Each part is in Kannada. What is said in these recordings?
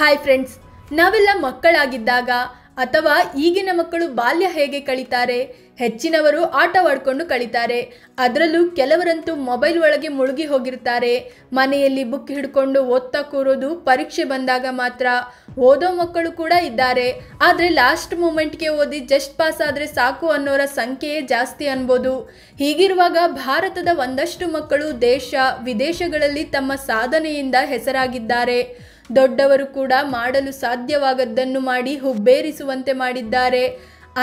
ಹಾಯ್ ಫ್ರೆಂಡ್ಸ್ ನಾವೆಲ್ಲ ಮಕ್ಕಳಾಗಿದ್ದಾಗ ಅಥವಾ ಈಗಿನ ಮಕ್ಕಳು ಬಾಲ್ಯ ಹೇಗೆ ಕಳೀತಾರೆ ಹೆಚ್ಚಿನವರು ಆಟವಾಡಿಕೊಂಡು ಕಳೀತಾರೆ ಅದರಲ್ಲೂ ಕೆಲವರಂತೂ ಮೊಬೈಲ್ ಒಳಗೆ ಮುಳುಗಿ ಹೋಗಿರ್ತಾರೆ ಮನೆಯಲ್ಲಿ ಬುಕ್ ಹಿಡ್ಕೊಂಡು ಓದ್ತಾ ಕೂರೋದು ಪರೀಕ್ಷೆ ಬಂದಾಗ ಮಾತ್ರ ಓದೋ ಮಕ್ಕಳು ಕೂಡ ಇದ್ದಾರೆ ಆದರೆ ಲಾಸ್ಟ್ ಮೂಮೆಂಟ್ಗೆ ಓದಿ ಜಸ್ಟ್ ಪಾಸ್ ಆದರೆ ಸಾಕು ಅನ್ನೋರ ಸಂಖ್ಯೆಯೇ ಜಾಸ್ತಿ ಅನ್ಬೋದು ಹೀಗಿರುವಾಗ ಭಾರತದ ಒಂದಷ್ಟು ಮಕ್ಕಳು ದೇಶ ವಿದೇಶಗಳಲ್ಲಿ ತಮ್ಮ ಸಾಧನೆಯಿಂದ ಹೆಸರಾಗಿದ್ದಾರೆ ದೊಡ್ಡವರು ಕೂಡ ಮಾಡಲು ಸಾಧ್ಯವಾಗದ್ದನ್ನು ಮಾಡಿ ಹುಬ್ಬೇರಿಸುವಂತೆ ಮಾಡಿದ್ದಾರೆ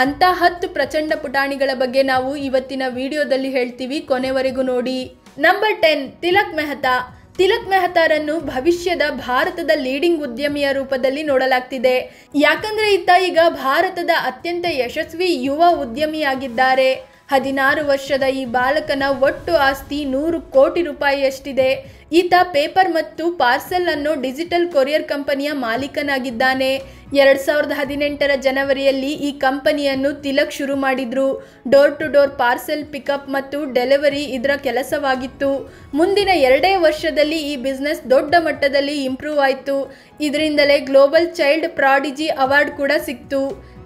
ಅಂತ ಹತ್ತು ಪ್ರಚಂಡ ಪುಟಾಣಿಗಳ ಬಗ್ಗೆ ನಾವು ಇವತ್ತಿನ ವಿಡಿಯೋದಲ್ಲಿ ಹೇಳ್ತೀವಿ ಕೊನೆವರೆಗೂ ನೋಡಿ ನಂಬರ್ ಟೆನ್ ತಿಲಕ್ ಮೆಹತಾ ತಿಲಕ್ ಮೆಹತಾರನ್ನು ಭವಿಷ್ಯದ ಭಾರತದ ಲೀಡಿಂಗ್ ಉದ್ಯಮಿಯ ರೂಪದಲ್ಲಿ ನೋಡಲಾಗ್ತಿದೆ ಯಾಕಂದ್ರೆ ಇತ್ತ ಈಗ ಭಾರತದ ಅತ್ಯಂತ ಯಶಸ್ವಿ ಯುವ ಉದ್ಯಮಿಯಾಗಿದ್ದಾರೆ ಹದಿನಾರು ವರ್ಷದ ಈ ಬಾಲಕನ ಒಟ್ಟು ಆಸ್ತಿ ನೂರು ಕೋಟಿ ರೂಪಾಯಿಯಷ್ಟಿದೆ ಈತ ಪೇಪರ್ ಮತ್ತು ಪಾರ್ಸೆಲ್ ಅನ್ನು ಡಿಜಿಟಲ್ ಕೊರಿಯರ್ ಕಂಪನಿಯ ಮಾಲೀಕನಾಗಿದ್ದಾನೆ ಎರಡು ಸಾವಿರದ ಹದಿನೆಂಟರ ಜನವರಿಯಲ್ಲಿ ಈ ಕಂಪನಿಯನ್ನು ತಿಲಕ್ ಶುರು ಮಾಡಿದ್ರು door to door parcel pickup ಮತ್ತು ಡೆಲಿವರಿ ಇದರ ಕೆಲಸವಾಗಿತ್ತು ಮುಂದಿನ ಎರಡೇ ವರ್ಷದಲ್ಲಿ ಈ ಬಿಸ್ನೆಸ್ ದೊಡ್ಡ ಮಟ್ಟದಲ್ಲಿ ಇಂಪ್ರೂವ್ ಆಯಿತು ಇದರಿಂದಲೇ ಗ್ಲೋಬಲ್ ಚೈಲ್ಡ್ ಪ್ರಾಡಿಜಿ ಅವಾರ್ಡ್ ಕೂಡ ಸಿಕ್ತು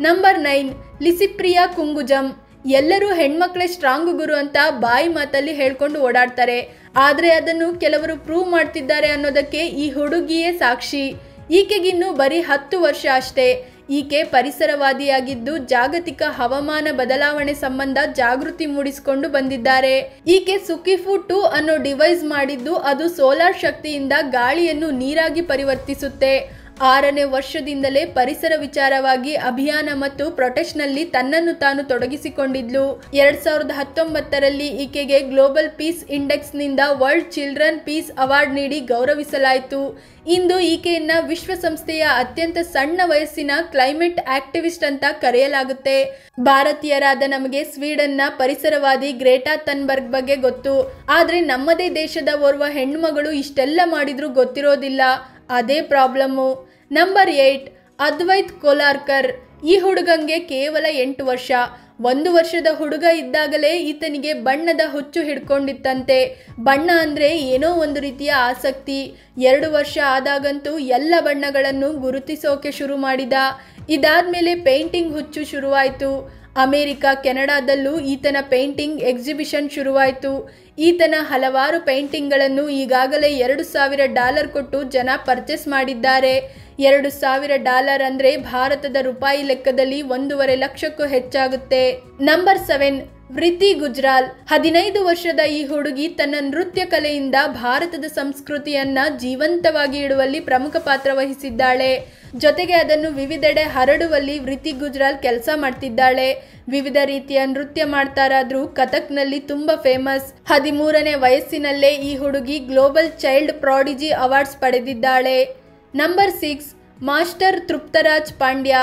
ನಂಬರ್ ನೈನ್ ಲಿಸಿಪ್ರಿಯಾ ಕುಂಗುಜಮ್ ಎಲ್ಲರೂ ಹೆಣ್ಮಕ್ಳೇ ಸ್ಟ್ರಾಂಗ್ ಗುರು ಅಂತ ಬಾಯಿ ಮಾತಲ್ಲಿ ಹೇಳ್ಕೊಂಡು ಓಡಾಡ್ತಾರೆ ಆದರೆ ಅದನ್ನು ಕೆಲವರು ಪ್ರೂವ್ ಮಾಡ್ತಿದ್ದಾರೆ ಅನ್ನೋದಕ್ಕೆ ಈ ಹುಡುಗಿಯೇ ಸಾಕ್ಷಿ ಈಕೆಗಿನ್ನು ಬರೀ ಹತ್ತು ವರ್ಷ ಅಷ್ಟೇ ಈಕೆ ಪರಿಸರವಾದಿಯಾಗಿದ್ದು ಜಾಗತಿಕ ಹವಾಮಾನ ಬದಲಾವಣೆ ಸಂಬಂಧ ಜಾಗೃತಿ ಮೂಡಿಸಿಕೊಂಡು ಬಂದಿದ್ದಾರೆ ಈಕೆ ಸುಕಿಫು ಟು ಅನ್ನೋ ಡಿವೈಸ್ ಮಾಡಿದ್ದು ಅದು ಸೋಲಾರ್ ಶಕ್ತಿಯಿಂದ ಗಾಳಿಯನ್ನು ನೀರಾಗಿ ಪರಿವರ್ತಿಸುತ್ತೆ ಆರನೇ ವರ್ಷದಿಂದಲೇ ಪರಿಸರ ವಿಚಾರವಾಗಿ ಅಭಿಯಾನ ಮತ್ತು ಪ್ರೊಟೆಸ್ಟ್ನಲ್ಲಿ ತನ್ನನ್ನು ತಾನು ತೊಡಗಿಸಿಕೊಂಡಿದ್ಲು ಎರಡ್ ಸಾವಿರದ ಹತ್ತೊಂಬತ್ತರಲ್ಲಿ ಈಕೆಗೆ ಗ್ಲೋಬಲ್ ಪೀಸ್ ಇಂಡೆಕ್ಸ್ನಿಂದ ವರ್ಲ್ಡ್ ಚಿಲ್ಡ್ರನ್ ಪೀಸ್ ಅವಾರ್ಡ್ ನೀಡಿ ಗೌರವಿಸಲಾಯಿತು ಇಂದು ಈಕೆಯನ್ನ ವಿಶ್ವಸಂಸ್ಥೆಯ ಅತ್ಯಂತ ಸಣ್ಣ ವಯಸ್ಸಿನ ಕ್ಲೈಮೇಟ್ ಆಕ್ಟಿವಿಸ್ಟ್ ಅಂತ ಕರೆಯಲಾಗುತ್ತೆ ಭಾರತೀಯರಾದ ನಮಗೆ ಸ್ವೀಡನ್ನ ಪರಿಸರವಾದಿ ಗ್ರೇಟಾ ತನ್ಬರ್ಗ್ ಬಗ್ಗೆ ಗೊತ್ತು ಆದರೆ ನಮ್ಮದೇ ದೇಶದ ಓರ್ವ ಹೆಣ್ಣುಮಗಳು ಇಷ್ಟೆಲ್ಲ ಮಾಡಿದ್ರು ಗೊತ್ತಿರೋದಿಲ್ಲ ಅದೇ problem number eight Advait Kolarkar ಈ ಹುಡುಗಂಗೆ ಕೇವಲ ಎಂಟು ವರ್ಷ ಒಂದು ವರ್ಷದ ಹುಡುಗ ಇದ್ದಾಗಲೇ ಈತನಿಗೆ ಬಣ್ಣದ ಹುಚ್ಚು ಹಿಡ್ಕೊಂಡಿತ್ತಂತೆ ಬಣ್ಣ ಅಂದರೆ ಏನೋ ಒಂದು ರೀತಿಯ ಆಸಕ್ತಿ ಎರಡು ವರ್ಷ ಆದಾಗಂತೂ ಎಲ್ಲ ಬಣ್ಣಗಳನ್ನು ಗುರುತಿಸೋಕೆ ಶುರು ಮಾಡಿದ ಇದಾದ ಮೇಲೆ ಪೇಂಟಿಂಗ್ ಹುಚ್ಚು ಶುರುವಾಯಿತು ಅಮೆರಿಕ ಕೆನಡಾದಲ್ಲೂ ಈತನ ಪೇಂಟಿಂಗ್ ಎಕ್ಸಿಬಿಷನ್ ಶುರುವಾಯಿತು ಈತನ ಹಲವಾರು ಪೇಂಟಿಂಗ್ಗಳನ್ನು ಈಗಾಗಲೇ ಎರಡು ಸಾವಿರ ಡಾಲರ್ ಕೊಟ್ಟು ಜನ ಪರ್ಚೇಸ್ ಮಾಡಿದ್ದಾರೆ ಎರಡು ಸಾವಿರ ಡಾಲರ್ ಅಂದರೆ ಭಾರತದ ರೂಪಾಯಿ ಲೆಕ್ಕದಲ್ಲಿ ಒಂದೂವರೆ ಲಕ್ಷಕ್ಕೂ ಹೆಚ್ಚಾಗುತ್ತೆ ನಂಬರ್ ಸೆವೆನ್ ವೃತ್ತಿ ಗುಜ್ರಾಲ್ ಹದಿನೈದು ವರ್ಷದ ಈ ಹುಡುಗಿ ತನ್ನ ನೃತ್ಯ ಕಲೆಯಿಂದ ಭಾರತದ ಸಂಸ್ಕೃತಿಯನ್ನ ಜೀವಂತವಾಗಿ ಇಡುವಲ್ಲಿ ಪ್ರಮುಖ ಪಾತ್ರ ವಹಿಸಿದ್ದಾಳೆ ಜೊತೆಗೆ ಅದನ್ನು ವಿವಿಧೆಡೆ ಹರಡುವಲ್ಲಿ ವೃತ್ತಿ ಗುಜ್ರಾಲ್ ಕೆಲಸ ಮಾಡ್ತಿದ್ದಾಳೆ ವಿವಿಧ ರೀತಿಯ ನೃತ್ಯ ಮಾಡ್ತಾರಾದ್ರೂ ಕಥಕ್ನಲ್ಲಿ ತುಂಬಾ ಫೇಮಸ್ ಹದಿಮೂರನೇ ವಯಸ್ಸಿನಲ್ಲೇ ಈ ಹುಡುಗಿ ಗ್ಲೋಬಲ್ ಚೈಲ್ಡ್ ಪ್ರಾಡಿಜಿ ಅವಾರ್ಡ್ಸ್ ಪಡೆದಿದ್ದಾಳೆ number six master Truptraj Pandya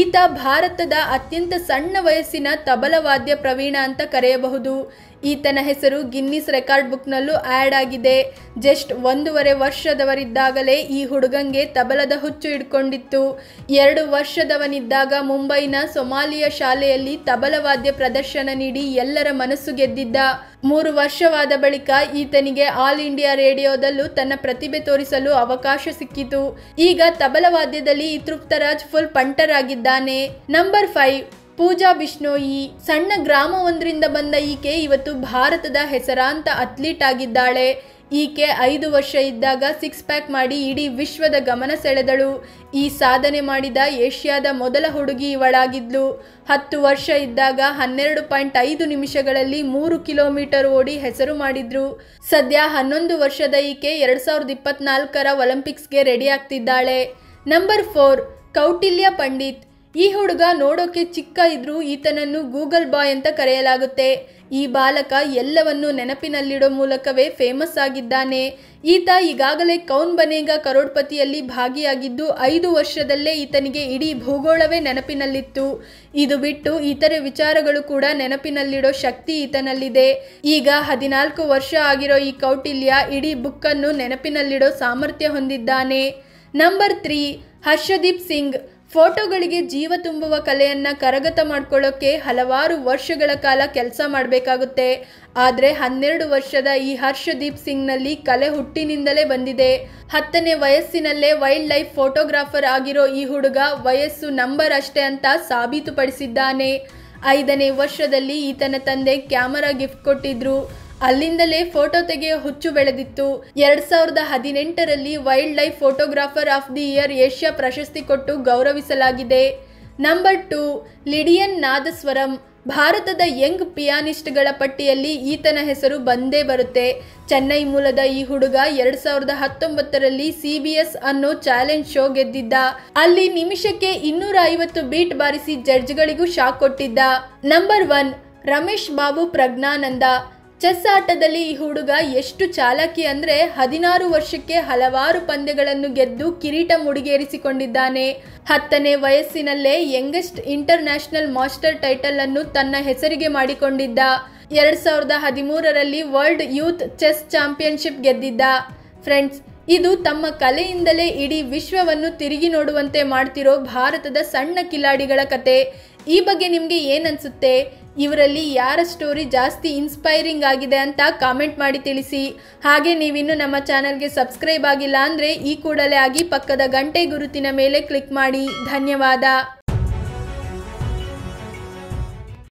ಈತ ಭಾರತದ ಅತ್ಯಂತ ಸಣ್ಣ ವಯಸ್ಸಿನ ತಬಲ ವಾದ್ಯ ಪ್ರವೀಣ ಅಂತ ಕರೆಯಬಹುದು ಈತನ ಹೆಸರು ಗಿನ್ನಿಸ್ ರೆಕಾರ್ಡ್ ಬುಕ್ನಲ್ಲೂ ಆ್ಯಡ್ ಆಗಿದೆ ಜಸ್ಟ್ ಒಂದೂವರೆ ವರ್ಷದವರಿದ್ದಾಗಲೇ ಈ ಹುಡುಗಂಗೆ ತಬಲದ ಹುಚ್ಚು ಹಿಡ್ಕೊಂಡಿತ್ತು ಎರಡು ವರ್ಷದವನಿದ್ದಾಗ ಮುಂಬೈನ ಸೊಮಾಲಿಯ ಶಾಲೆಯಲ್ಲಿ ತಬಲವಾದ್ಯ ಪ್ರದರ್ಶನ ನೀಡಿ ಎಲ್ಲರ ಮನಸ್ಸು ಗೆದ್ದಿದ್ದ ಮೂರು ವರ್ಷವಾದ ಬಳಿಕ ಈತನಿಗೆ ಆಲ್ ಇಂಡಿಯಾ ರೇಡಿಯೋದಲ್ಲೂ ತನ್ನ ಪ್ರತಿಭೆ ತೋರಿಸಲು ಅವಕಾಶ ಸಿಕ್ಕಿತು ಈಗ ತಬಲ ವಾದ್ಯದಲ್ಲಿ ತೃಪ್ತರಾಜ್ ಫುಲ್ ಆಗಿದ್ದಾನೆ ನಂಬರ್ ಫೈವ್ ಪೂಜಾ ಬಿಷ್ಣೋಯಿ ಸಣ್ಣ ಗ್ರಾಮವೊಂದರಿಂದ ಬಂದ ಈಕೆ ಇವತ್ತು ಭಾರತದ ಹೆಸರಾಂತ ಅಥ್ಲೀಟ್ ಆಗಿದ್ದಾಳೆ ಈಕೆ ಐದು ವರ್ಷ ಇದ್ದಾಗ ಸಿಕ್ಸ್ ಪ್ಯಾಕ್ ಮಾಡಿ ಇಡೀ ವಿಶ್ವದ ಗಮನ ಸೆಳೆದಳು ಈ ಸಾಧನೆ ಮಾಡಿದ ಏಷ್ಯಾದ ಮೊದಲ ಹುಡುಗಿ ಇವಳಾಗಿದ್ಲು ಹತ್ತು ವರ್ಷ ಇದ್ದಾಗ ಹನ್ನೆರಡು ಪಾಯಿಂಟ್ ಐದು ನಿಮಿಷಗಳಲ್ಲಿ ಮೂರು ಕಿಲೋಮೀಟರ್ ಓಡಿ ಹೆಸರು ಮಾಡಿದ್ರು ಸದ್ಯ ಹನ್ನೊಂದು ವರ್ಷದ ಈಕೆ ಎರಡ್ ಸಾವಿರದ ಇಪ್ಪತ್ನಾಲ್ಕರ ಒಲಿಂಪಿಕ್ಸ್ಗೆ ರೆಡಿ ಆಗ್ತಿದ್ದಾಳೆ ನಂಬರ್ ಫೋರ್ ಕೌಟಿಲ್ಯ ಪಂಡಿತ್ ಈ ಹುಡುಗ ನೋಡೋಕೆ ಚಿಕ್ಕ ಇದ್ರೂ ಈತನನ್ನು ಗೂಗಲ್ ಬಾಯ್ ಅಂತ ಕರೆಯಲಾಗುತ್ತೆ ಈ ಬಾಲಕ ಎಲ್ಲವನ್ನು ನೆನಪಿನಲ್ಲಿಡೋ ಮೂಲಕವೇ ಫೇಮಸ್ ಆಗಿದ್ದಾನೆ ಈತ ಈಗಾಗಲೇ ಕೌನ್ ಬನೇಗ ಕರೋಡ್ಪತಿಯಲ್ಲಿ ಭಾಗಿಯಾಗಿದ್ದು ಐದು ವರ್ಷದಲ್ಲೇ ಈತನಿಗೆ ಇಡೀ ಭೂಗೋಳವೇ ನೆನಪಿನಲ್ಲಿತ್ತು ಇದು ಬಿಟ್ಟು ಇತರೆ ವಿಚಾರಗಳು ಕೂಡ ನೆನಪಿನಲ್ಲಿಡೋ ಶಕ್ತಿ ಈತನಲ್ಲಿದೆ ಈಗ ಹದಿನಾಲ್ಕು ವರ್ಷ ಆಗಿರೋ ಈ ಕೌಟಿಲ್ಯ ಇಡೀ ಬುಕ್ಕನ್ನು ನೆನಪಿನಲ್ಲಿಡೋ ಸಾಮರ್ಥ್ಯ ಹೊಂದಿದ್ದಾನೆ ನಂಬರ್ ತ್ರೀ ಹರ್ಷದೀಪ್ ಸಿಂಗ್ ಫೋಟೋಗಳಿಗೆ ಜೀವ ತುಂಬುವ ಕಲೆಯನ್ನ ಕರಗತ ಮಾಡ್ಕೊಳ್ಳೋಕ್ಕೆ ಹಲವಾರು ವರ್ಷಗಳ ಕಾಲ ಕೆಲಸ ಮಾಡಬೇಕಾಗುತ್ತೆ ಆದರೆ ಹನ್ನೆರಡು ವರ್ಷದ ಈ ಹರ್ಷದೀಪ್ ಸಿಂಗ್ನಲ್ಲಿ ಕಲೆ ಹುಟ್ಟಿನಿಂದಲೇ ಬಂದಿದೆ ಹತ್ತನೇ ವಯಸ್ಸಿನಲ್ಲೇ ವೈಲ್ಡ್ ಲೈಫ್ ಫೋಟೋಗ್ರಾಫರ್ ಆಗಿರೋ ಈ ಹುಡುಗ ವಯಸ್ಸು ನಂಬರ್ ಅಷ್ಟೇ ಅಂತ ಸಾಬೀತುಪಡಿಸಿದ್ದಾನೆ ಐದನೇ ವರ್ಷದಲ್ಲಿ ಈತನ ತಂದೆ ಕ್ಯಾಮರಾ ಗಿಫ್ಟ್ ಕೊಟ್ಟಿದ್ರು ಅಲ್ಲಿಂದಲೇ ಫೋಟೋ ತೆಗೆಯ ಹುಚ್ಚು ಬೆಳೆದಿತ್ತು ಎರಡ್ ಸಾವಿರದ ಹದಿನೆಂಟರಲ್ಲಿ wildlife photographer of the year Asia ಪ್ರಶಸ್ತಿ ಕೊಟ್ಟು ಗೌರವಿಸಲಾಗಿದೆ ನಂಬರ್ ಟು ಲಿಡಿಯನ್ ನಾದಸ್ವರಂ ಭಾರತದ ಯಂಗ್ ಪಿಯಾನಿಸ್ಟ್ಗಳ ಪಟ್ಟಿಯಲ್ಲಿ ಈತನ ಹೆಸರು ಬಂದೇ ಬರುತ್ತೆ ಚೆನ್ನೈ ಮೂಲದ ಈ ಹುಡುಗ ಎರಡ್ ಸಾವಿರದ ಹತ್ತೊಂಬತ್ತರಲ್ಲಿ ಸಿ ಬಿ ಎಸ್ ಅನ್ನೋ ಚಾಲೆಂಜ್ ಶೋ ಗೆದ್ದಿದ್ದ ಅಲ್ಲಿ ನಿಮಿಷಕ್ಕೆ ಇನ್ನೂರ ಐವತ್ತು ಬೀಟ್ ಬಾರಿಸಿ ಜಡ್ಜ್ಗಳಿಗೂ ಶಾಕ್ ಕೊಟ್ಟಿದ್ದ number one Ramesh Babu Praggnanandhaa chess ಆಟದಲ್ಲಿ ಈ ಹುಡುಗ ಎಷ್ಟು ಚಾಲಕಿ ಅಂದ್ರೆ ಹದಿನಾರು ವರ್ಷಕ್ಕೆ ಹಲವಾರು ಪಂದ್ಯಗಳನ್ನು ಗೆದ್ದು ಕಿರೀಟ ಮುಡಿಗೇರಿಸಿಕೊಂಡಿದ್ದಾನೆ ಹತ್ತನೇ ವಯಸ್ಸಿನಲ್ಲೇ youngest international master title ಅನ್ನು ತನ್ನ ಹೆಸರಿಗೆ ಮಾಡಿಕೊಂಡಿದ್ದ ಎರಡ್ ಸಾವಿರದ ಹದಿಮೂರರಲ್ಲಿ ವರ್ಲ್ಡ್ ಯೂತ್ ಚೆಸ್ ಚಾಂಪಿಯನ್ಶಿಪ್ ಗೆದ್ದಿದ್ದ ಫ್ರೆಂಡ್ಸ್ ಇದು ತಮ್ಮ ಕಲೆಯಿಂದಲೇ ಇಡೀ ವಿಶ್ವವನ್ನು ತಿರುಗಿ ನೋಡುವಂತೆ ಮಾಡ್ತಿರೋ ಭಾರತದ ಸಣ್ಣ ಕಿಲಾಡಿಗಳ ಕತೆ ಈ ಬಗ್ಗೆ ನಿಮಗೆ ಏನನ್ಸುತ್ತೆ ಇವರಲ್ಲಿ ಯಾರ ಸ್ಟೋರಿ ಜಾಸ್ತಿ ಇನ್ಸ್ಪೈರಿಂಗ್ ಆಗಿದೆ ಅಂತ ಕಾಮೆಂಟ್ ಮಾಡಿ ತಿಳಿಸಿ ಹಾಗೆ ನೀವಿನ್ನು ನಮ್ಮ ಚಾನಲ್ಗೆ ಸಬ್ಸ್ಕ್ರೈಬ್ ಆಗಿಲ್ಲ ಅಂದರೆ ಈ ಕೂಡಲೇ ಆಗಿ ಪಕ್ಕದ ಗಂಟೆ ಗುರುತಿನ ಮೇಲೆ ಕ್ಲಿಕ್ ಮಾಡಿ ಧನ್ಯವಾದ